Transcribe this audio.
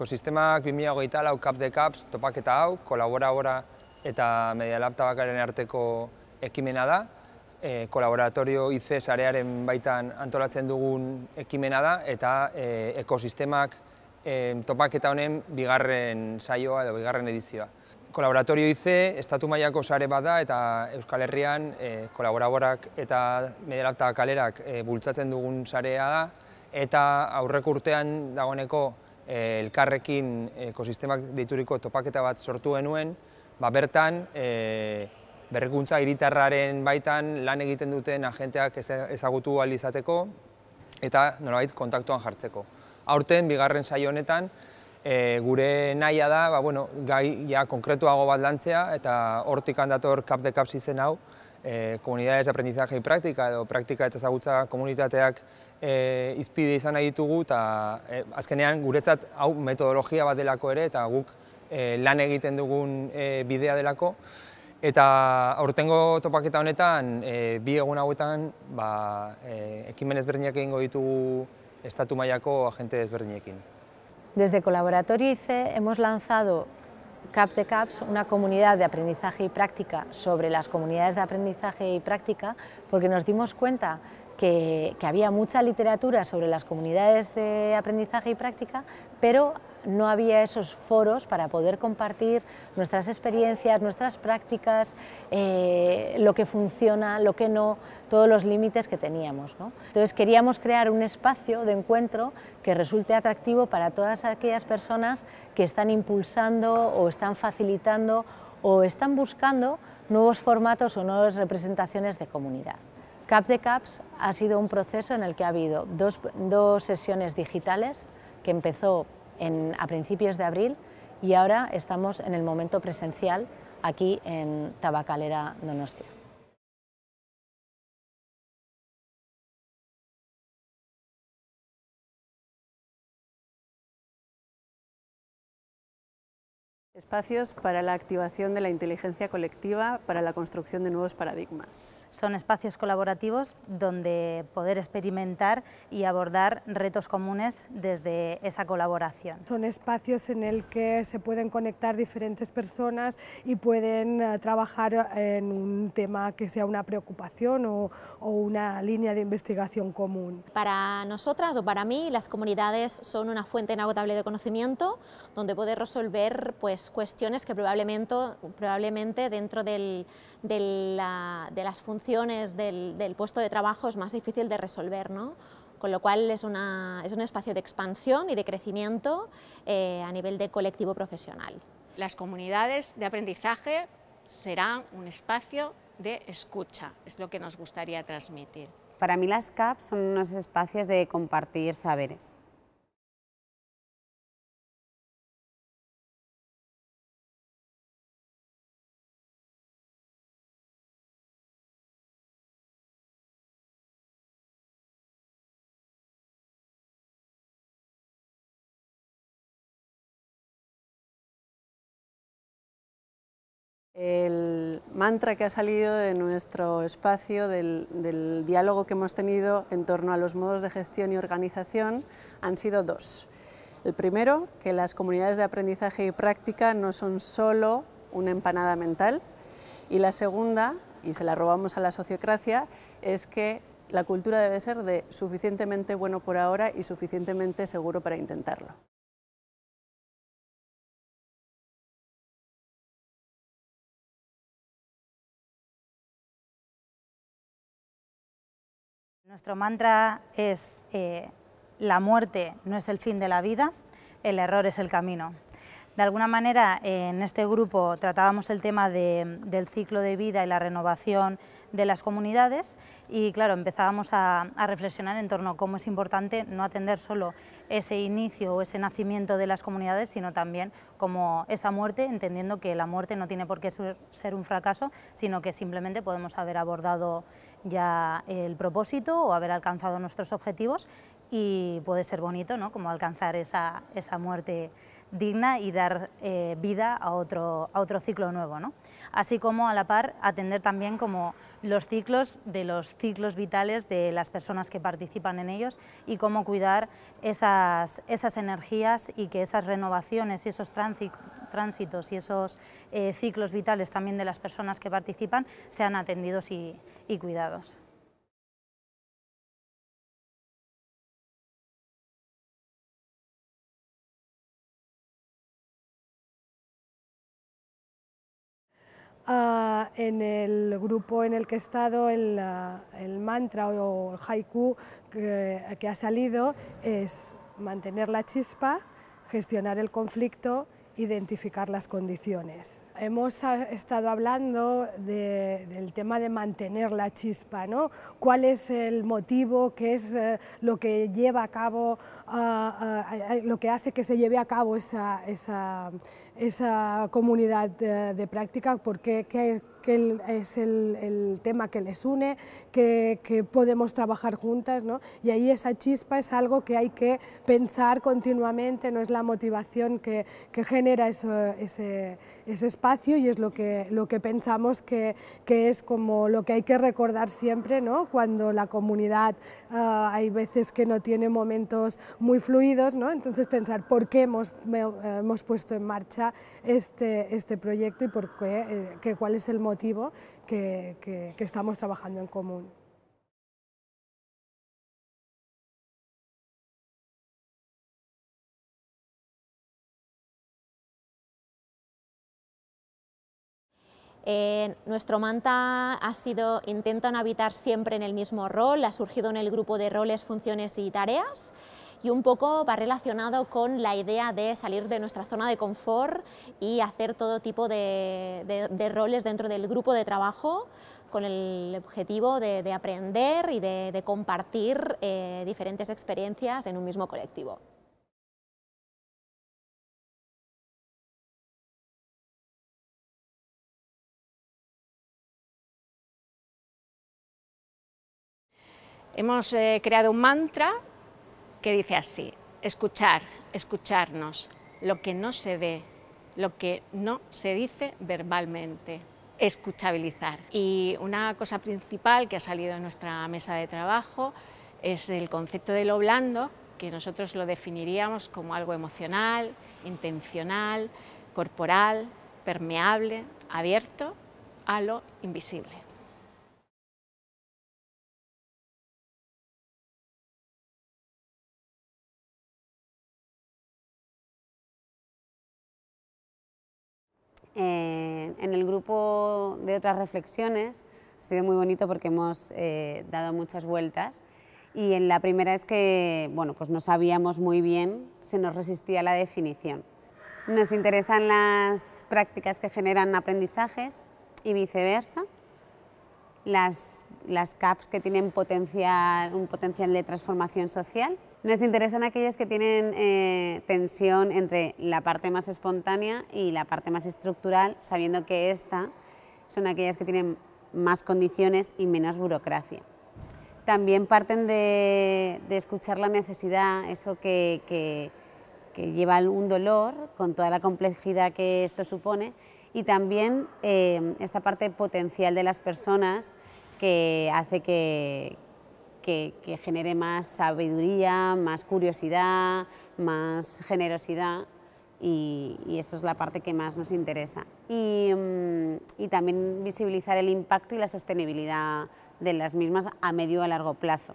ekosistemak 2008 lau kap de topaketa hau, kolaborabora eta medialab tabakaren arteko ekimena da. E, kolaboratorio IC sarearen baitan antolatzen dugun ekimena da eta e, ekosistemak e, topaketa honen bigarren saioa edo bigarren edizioa. Kolaboratorio IC estatu mailako sare bat da eta Euskal Herrian e, kolaboraborak eta medialab tabakalerak e, bultzatzen dugun sarea da eta aurrek urtean dagoeneko Eh, elkarrekin ekosistemak dituriko topaketa bat sortu genuen, ba, bertan e, berrikuntza hiritarraren baitan lan egiten duten agenteak ezagutu izateko eta nolabait kontaktuan jartzeko. Aurten, bigarren saio honetan, e, gure nahia da, ba, bueno, gai konkretuago bat lantzea eta hortik andator kap de kap zizen hau, eh comunidades de aprendizaje praktika edo praktika eta ezagutza komunitateak E, izpide izan nahi ditugu eta e, azkenean guretzat hau metodologia bat delako ere eta guk e, lan egiten dugun bidea delako. Eta aurtengo topaketa honetan, bi egun hauetan, ba, ekimen ezberdinak egingo ditugu Estatu mailako agente ezberdinekin. Desde Colaboratorice Ize, hemos lanzado Cap de Caps, una comunidad de aprendizaje y práctica sobre las comunidades de aprendizaje y práctica porque nos dimos cuenta que, había mucha literatura sobre las comunidades de aprendizaje y práctica, pero no había esos foros para poder compartir nuestras experiencias, nuestras prácticas, eh, lo que funciona, lo que no, todos los límites que teníamos. Entonces queríamos crear un espacio de encuentro que resulte atractivo para todas aquellas personas que están impulsando o están facilitando o están buscando nuevos formatos o nuevas representaciones de comunidad. Cap de Caps ha sido un proceso en el que ha habido dos, sesiones digitales que empezó a principios de abril y ahora estamos en el momento presencial aquí en Tabacalera Donostia. Espacios para la activación de la inteligencia colectiva para la construcción de nuevos paradigmas. Son espacios colaborativos donde poder experimentar y abordar retos comunes desde esa colaboración. Son espacios en el que se pueden conectar diferentes personas y pueden eh, trabajar eh, en un tema que sea una preocupación o, una línea de investigación común. Para nosotras o para mí, las comunidades son una fuente inagotable de conocimiento donde poder resolver pues, cuestiones que probablemente, probablemente dentro de las funciones del, puesto de trabajo es más difícil de resolver. ¿no? Con lo cual es, una, es, un espacio de expansión y de crecimiento eh, a nivel de colectivo profesional. Las comunidades de aprendizaje serán un espacio de escucha, es lo que nos gustaría transmitir. Para mí las CAP son unos espacios de compartir saberes. El mantra que ha salido de nuestro espacio, del, diálogo que hemos tenido en torno a los modos de gestión y organización, han sido dos. El primero, que las comunidades de aprendizaje y práctica no son solo una empanada mental. Y la segunda, y se la robamos a la sociocracia, es que la cultura debe ser de suficientemente bueno por ahora y suficientemente seguro para intentarlo. Nuestro mantra es eh, la muerte no es el fin de la vida, el error es el camino. De alguna manera, eh, en este grupo tratábamos el tema del ciclo de vida y la renovación de las comunidades y, claro, empezábamos a, reflexionar en torno a cómo es importante no atender solo ese inicio o ese nacimiento de las comunidades, sino también como esa muerte, entendiendo que la muerte no tiene por qué ser un fracaso, sino que simplemente podemos haber abordado ya el propósito o haber alcanzado nuestros objetivos y puede ser bonito, ¿no?, como alcanzar esa, esa muerte digna y dar eh, vida a otro, a otro ciclo nuevo. Así como a la par atender también como los ciclos de los ciclos vitales de las personas que participan en ellos y cómo cuidar esas, energías y que esas renovaciones y esos tránsitos y esos eh, ciclos vitales también de las personas que participan sean atendidos y cuidados. en el grupo en el que he estado, el, mantra o haiku que, ha salido es mantener la chispa, gestionar el conflicto, identificar las condiciones. Hemos estado hablando del tema de mantener la chispa, ¿Cuál es el motivo, qué es eh, lo que lleva a cabo, lo que hace que se lleve a cabo esa, comunidad eh, de, práctica? ¿Por qué que es el, tema que les une, que, podemos trabajar juntas, Y ahí esa chispa es algo que hay que pensar continuamente, no es la motivación que, genera ese, espacio y es lo que, lo que pensamos que, es como lo que hay que recordar siempre, Cuando la comunidad ah, hay veces que no tiene momentos muy fluidos, Entonces pensar por qué hemos, hemos puesto en marcha este, este proyecto y por qué, eh, cuál es el motivo motivo que, estamos trabajando en común. Eh, nuestro manta ha sido, intentan habitar siempre en el mismo rol, ha surgido en el grupo de roles, funciones y tareas y un poco va relacionado con la idea de salir de nuestra zona de confort y hacer todo tipo de, roles dentro del grupo de trabajo con el objetivo de, aprender y de, compartir eh, diferentes experiencias en un mismo colectivo. Hemos eh, creado un mantra que dice así, escuchar, escucharnos, lo que no se ve, lo que no se dice verbalmente, escuchabilizar. Y una cosa principal que ha salido en nuestra mesa de trabajo es el concepto de lo blando, que nosotros lo definiríamos como algo emocional, intencional, corporal, permeable, abierto a lo invisible. Eh, en el grupo de otras reflexiones ha sido muy bonito porque hemos eh, dado muchas vueltas y en la primera es que bueno, pues no sabíamos muy bien, se nos resistía la definición. Nos interesan las prácticas que generan aprendizajes y viceversa las, CAPs que tienen un potencial de transformación social. Nos interesan aquellas que tienen eh, tensión entre la parte más espontánea y la parte más estructural, sabiendo que esta son aquellas que tienen más condiciones y menos burocracia. También parten de, escuchar la necesidad, eso que lleva un dolor, con toda la complejidad que esto supone, y también eh, esta parte potencial de las personas que hace que, genere más sabiduría, más curiosidad, más generosidad y, eso es la parte que más nos interesa. Y, mm, y, también visibilizar el impacto y la sostenibilidad de las mismas a medio y a largo plazo.